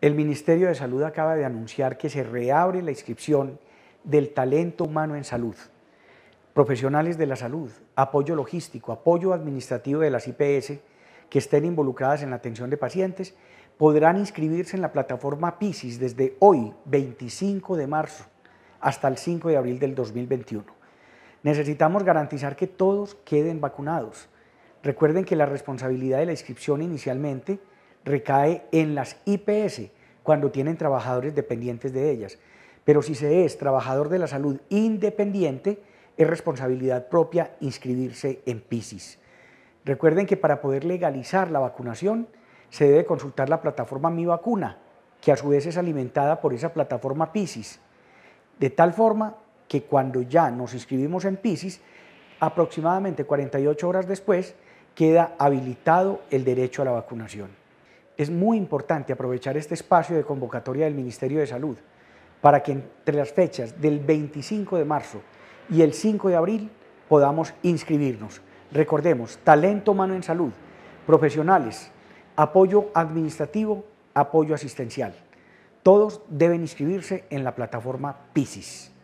El Ministerio de Salud acaba de anunciar que se reabre la inscripción del talento humano en salud. Profesionales de la salud, apoyo logístico, apoyo administrativo de las IPS que estén involucradas en la atención de pacientes podrán inscribirse en la plataforma PISIS desde hoy, 25 de marzo, hasta el 5 de abril del 2021. Necesitamos garantizar que todos queden vacunados. Recuerden que la responsabilidad de la inscripción inicialmente recae en las IPS cuando tienen trabajadores dependientes de ellas. Pero si se es trabajador de la salud independiente, es responsabilidad propia inscribirse en PISIS. Recuerden que para poder legalizar la vacunación se debe consultar la plataforma Mi Vacuna, que a su vez es alimentada por esa plataforma PISIS, de tal forma que cuando ya nos inscribimos en PISIS, aproximadamente 48 horas después, queda habilitado el derecho a la vacunación es muy importante aprovechar este espacio de convocatoria del Ministerio de Salud para que entre las fechas del 25 de marzo y el 5 de abril podamos inscribirnos. Recordemos, talento humano en salud, profesionales, apoyo administrativo, apoyo asistencial. Todos deben inscribirse en la plataforma PISIS.